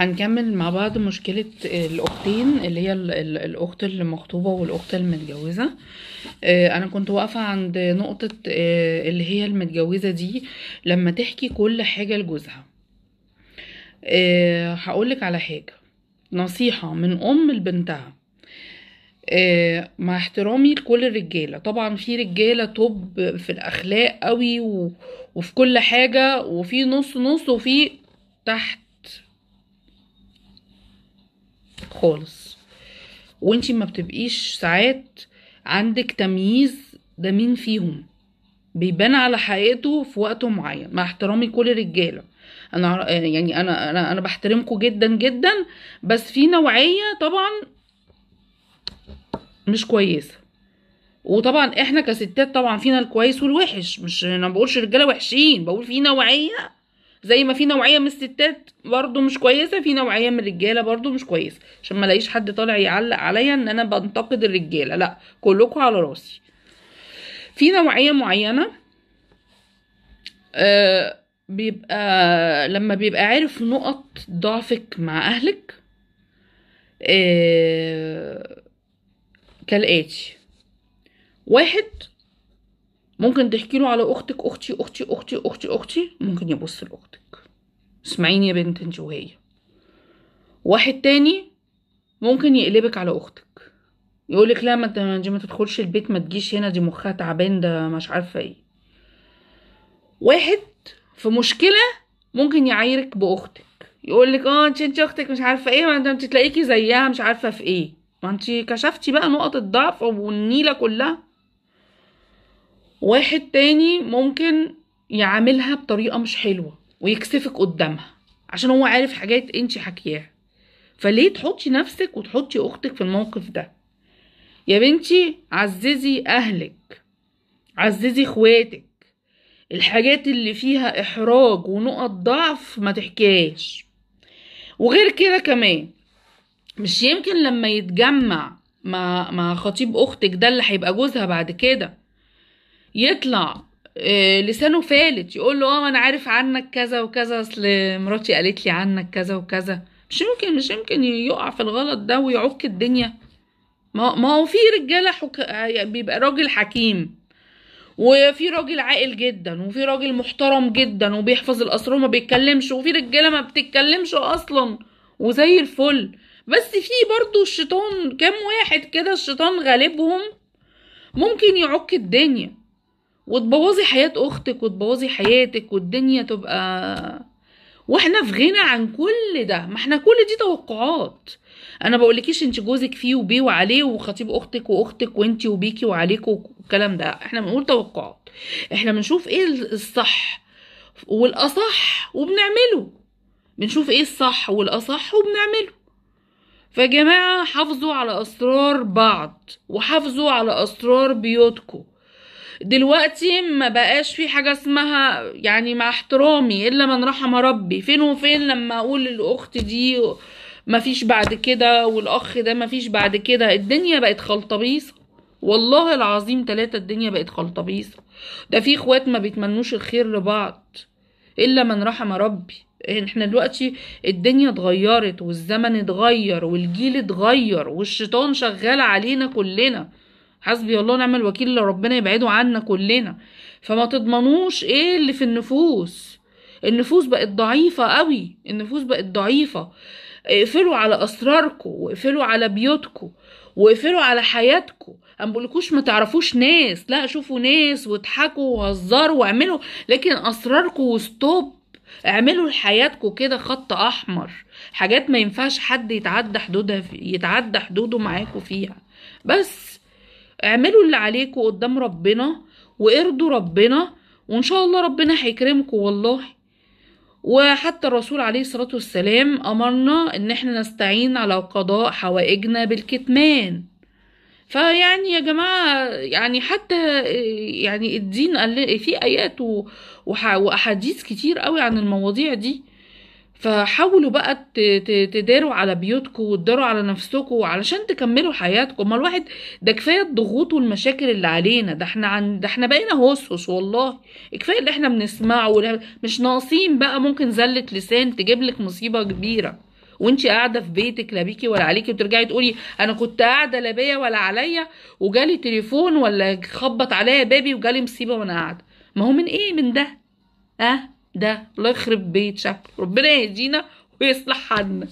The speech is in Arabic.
هنكمل مع بعض مشكلة الأختين اللي هي الأخت المخطوبة والأخت المتجوزة آه، أنا كنت واقفة عند نقطة آه، اللي هي المتجوزة دي لما تحكي كل حاجة لجوزها آه، هقولك على حاجة نصيحة من أم لبنتها مع احترامي لكل الرجاله طبعا في رجاله توب في الاخلاق قوي و... وفي كل حاجه وفي نص نص وفي تحت خالص وانتي ما بتبقيش ساعات عندك تمييز ده مين فيهم بيبان على حقيقته في وقت معين مع احترامي كل الرجاله انا يعني انا انا انا بحترمكم جدا جدا بس في نوعيه طبعا مش كويسه وطبعا احنا كستات طبعا فينا الكويس والوحش مش انا ما بقولش رجاله وحشين بقول في نوعيه زي ما في نوعيه من الستات برضو مش كويسه في نوعيه من الرجاله برضو مش كويسه عشان ما الاقيش حد طالع يعلق عليا ان انا بنتقد الرجاله لا كلكم على راسي في نوعيه معينه آه، بيبقى لما بيبقى عارف نقط ضعفك مع اهلك آه، كالاتي واحد ممكن تحكي له على اختك اختي اختي اختي اختي اختي ممكن يبص لاختك اسمعيني يا بنت انت وهي واحد تاني ممكن يقلبك على اختك يقولك لا ما انت ما تدخلش البيت ما تجيش هنا دي مخها تعبان ده مش عارفه ايه واحد في مشكله ممكن يعايرك باختك يقولك اه انت انت اختك مش عارفه ايه ما انت بتلاقيكي زيها مش عارفه في ايه ما انت كشفتي بقى نقط الضعف والنيله كلها واحد تاني ممكن يعاملها بطريقه مش حلوه ويكسفك قدامها عشان هو عارف حاجات انت حكياها فليه تحطي نفسك وتحطي اختك في الموقف ده يا بنتي عززي اهلك عززي اخواتك الحاجات اللي فيها احراج ونقط ضعف ما تحكيهاش وغير كده كمان مش يمكن لما يتجمع مع مع خطيب اختك ده اللي هيبقى جوزها بعد كده يطلع آه، لسانه فالت يقول له اه انا عارف عنك كذا وكذا اصل مراتي قالت لي عنك كذا وكذا مش يمكن مش يمكن يقع في الغلط ده ويعك الدنيا ما ما هو في رجاله حك... يعني بيبقى راجل حكيم وفي راجل عاقل جدا وفي راجل محترم جدا وبيحفظ الاسرار وما بيتكلمش وفي رجاله ما بتتكلمش اصلا وزي الفل بس في برضو الشيطان كام واحد كده الشيطان غالبهم ممكن يعك الدنيا وتبوظي حياة أختك وتبوظي حياتك والدنيا تبقى واحنا في غنى عن كل ده ما احنا كل دي توقعات انا بقولكيش انت جوزك فيه وبيه وعليه وخطيب اختك واختك وانت وبيكي وعليك والكلام ده احنا بنقول توقعات احنا بنشوف ايه الصح والاصح وبنعمله بنشوف ايه الصح والاصح وبنعمله فجماعة حافظوا على اسرار بعض وحافظوا على اسرار بيوتكم دلوقتي ما بقاش في حاجه اسمها يعني مع احترامي الا من رحم ربي فين وفين لما اقول الأخت دي مفيش بعد كده والاخ ده مفيش بعد كده الدنيا بقت خلطبيصه والله العظيم تلاتة الدنيا بقت خلطبيصه ده في اخوات ما بيتمنوش الخير لبعض الا من رحم ربي احنا دلوقتي الدنيا اتغيرت والزمن اتغير والجيل اتغير والشيطان شغال علينا كلنا حسبي الله ونعم الوكيل ربنا يبعده عنا كلنا فما تضمنوش ايه اللي في النفوس النفوس بقت ضعيفة قوي النفوس بقت ضعيفة اقفلوا على اسراركم واقفلوا على بيوتكم واقفلوا على حياتكم انا بقولكوش ما تعرفوش ناس لا شوفوا ناس واضحكوا وهزروا واعملوا لكن اسراركم وستوب اعملوا لحياتكم كده خط احمر حاجات ما ينفعش حد يتعدى حدودها في... يتعدى حدوده معاكم فيها بس اعملوا اللي عليكم قدام ربنا وارضوا ربنا وان شاء الله ربنا هيكرمكم والله وحتى الرسول عليه الصلاة والسلام أمرنا إن احنا نستعين على قضاء حوائجنا بالكتمان فيعني يا جماعة يعني حتى يعني الدين قال في آيات وأحاديث كتير قوي عن المواضيع دي فحاولوا بقى تداروا على بيوتكم وتداروا على نفسكم علشان تكملوا حياتكم ما الواحد ده كفايه الضغوط والمشاكل اللي علينا ده احنا عن ده احنا بقينا هوسوس والله كفايه اللي احنا بنسمعه مش ناقصين بقى ممكن زله لسان تجيب لك مصيبه كبيره وانت قاعده في بيتك لا بيكي ولا عليكي وترجعي تقولي انا كنت قاعده لا بيا ولا عليا وجالي تليفون ولا خبط عليا بابي وجالي مصيبه وانا قاعده ما هو من ايه من ده ها أه؟ ده الله يخرب بيت شكله ربنا يهدينا ويصلح حالنا